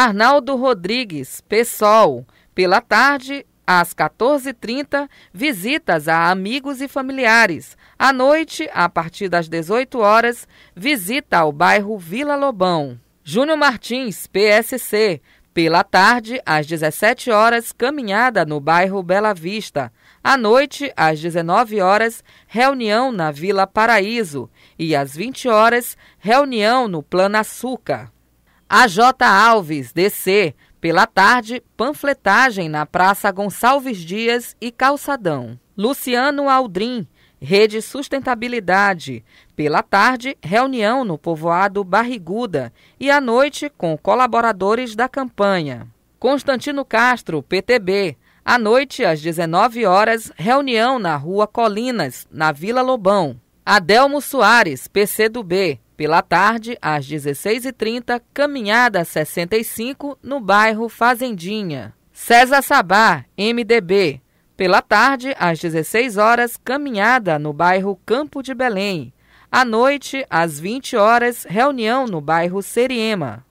Arnaldo Rodrigues, PSOL. Pela tarde, às 14h30, visitas a amigos e familiares. À noite, a partir das 18 horas, visita ao bairro Vila Lobão. Júnior Martins, PSC. Pela tarde, às 17 horas, caminhada no bairro Bela Vista. À noite, às 19 horas, reunião na Vila Paraíso e às 20 horas, reunião no Plano Açúcar. AJ Alves, DC. Pela tarde, panfletagem na Praça Gonçalves Dias e Calçadão. Luciano Aldrin, Rede Sustentabilidade. Pela tarde, reunião no povoado Barriguda e à noite com colaboradores da campanha. Constantino Castro, PTB. À noite, às 19 horas, reunião na Rua Colinas, na Vila Lobão. Adelmo Soares, PC do B, Pela tarde, às 16h30, caminhada 65 no bairro Fazendinha. César Sabá, MDB. Pela tarde, às 16 horas, caminhada no bairro Campo de Belém. À noite, às 20 horas, reunião no bairro Seriema.